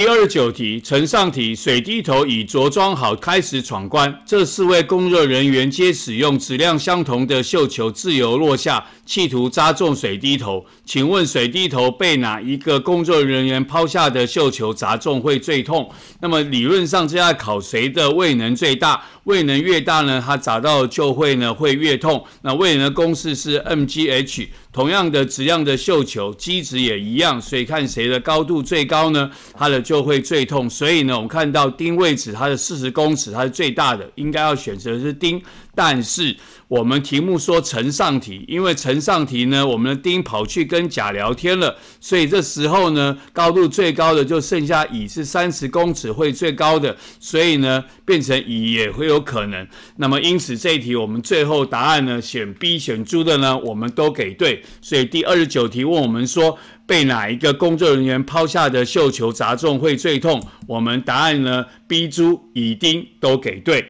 第二九题，呈上题，水滴头已着装好，开始闯关。这四位工作人员皆使用质量相同的绣球自由落下，企图扎中水滴头。请问水滴头被哪一个工作人员抛下的绣球砸中会最痛？那么理论上，这要考谁的未能最大？未能越大呢，它砸到就会呢会越痛。那未能的公式是 mgh，同样的质量的绣球，机值也一样，所以看谁的高度最高呢？它的就会最痛，所以呢，我们看到丁位置它的四十公尺，它是最大的，应该要选择是丁。但是我们题目说城上题，因为城上题呢，我们的丁跑去跟甲聊天了，所以这时候呢，高度最高的就剩下乙是三十公尺会最高的，所以呢，变成乙也会有可能。那么因此这一题我们最后答案呢，选 B 选猪的呢，我们都给对。所以第二十九题问我们说，被哪一个工作人员抛下的绣球砸中？会最痛，我们答案呢？B、猪、乙、丁都给对。